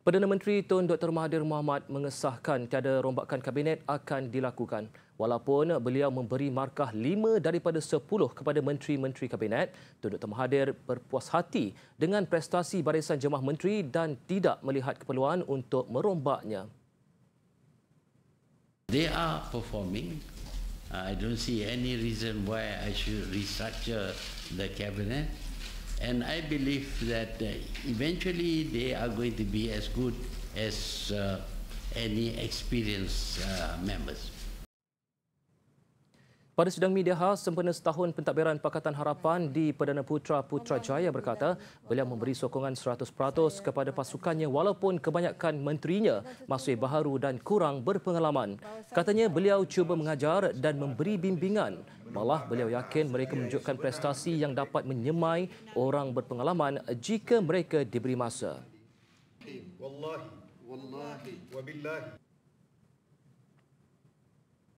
Perdana Menteri Tun Dr. Mahathir Mohamad mengesahkan tiada rombakan kabinet akan dilakukan. Walaupun beliau memberi markah 5 daripada 10 kepada menteri-menteri kabinet, Tun Dr. Mahathir berpuas hati dengan prestasi barisan jemaah menteri dan tidak melihat keperluan untuk merombaknya. They are performing. I don't see any reason why I should restructure the cabinet. And I believe that uh, eventually they are going to be as good as uh, any experienced uh, members. Pada sidang media khas sempena setahun pentadbiran Pakatan Harapan di Perdana Putra Putrajaya berkata, beliau memberi sokongan 100% kepada pasukannya walaupun kebanyakan menterinya masih baharu dan kurang berpengalaman. Katanya beliau cuba mengajar dan memberi bimbingan. Malah beliau yakin mereka menunjukkan prestasi yang dapat menyemai orang berpengalaman jika mereka diberi masa. Wallahi, wallahi, wabillahi.